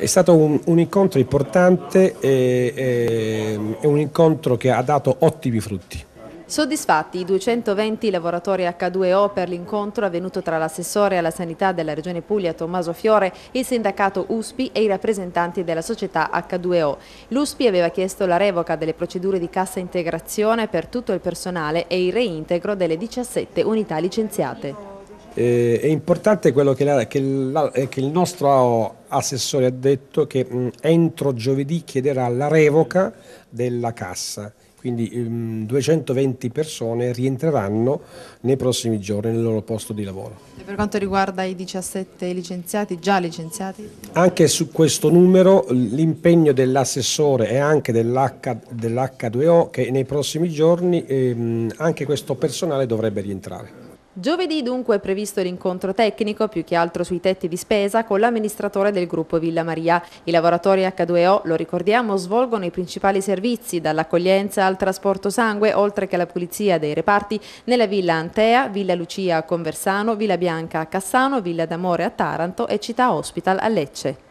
È stato un, un incontro importante e, e, è un incontro che ha dato ottimi frutti. Soddisfatti i 220 lavoratori H2O per l'incontro avvenuto tra l'assessore alla sanità della Regione Puglia Tommaso Fiore, il sindacato USPI e i rappresentanti della società H2O. L'USPI aveva chiesto la revoca delle procedure di cassa integrazione per tutto il personale e il reintegro delle 17 unità licenziate. Eh, è importante quello che, la, che, la, eh, che, il nostro assessore ha detto che mh, mm, entro giovedì chiederà la revoca della cassa, quindi mh, mm, 220 persone rientreranno nei prossimi giorni nel loro posto di lavoro. E per quanto riguarda i 17 licenziati, già licenziati? Anche su questo numero l'impegno dell'assessore e anche dell'H2O dell che nei prossimi giorni ehm, anche questo personale dovrebbe rientrare. Giovedì dunque è previsto l'incontro tecnico più che altro sui tetti di spesa con l'amministratore del gruppo Villa Maria. I lavoratori H2O, lo ricordiamo, svolgono i principali servizi dall'accoglienza al trasporto sangue oltre che alla pulizia dei reparti nella Villa Antea, Villa Lucia a Conversano, Villa Bianca a Cassano, Villa d'Amore a Taranto e Città Hospital a Lecce.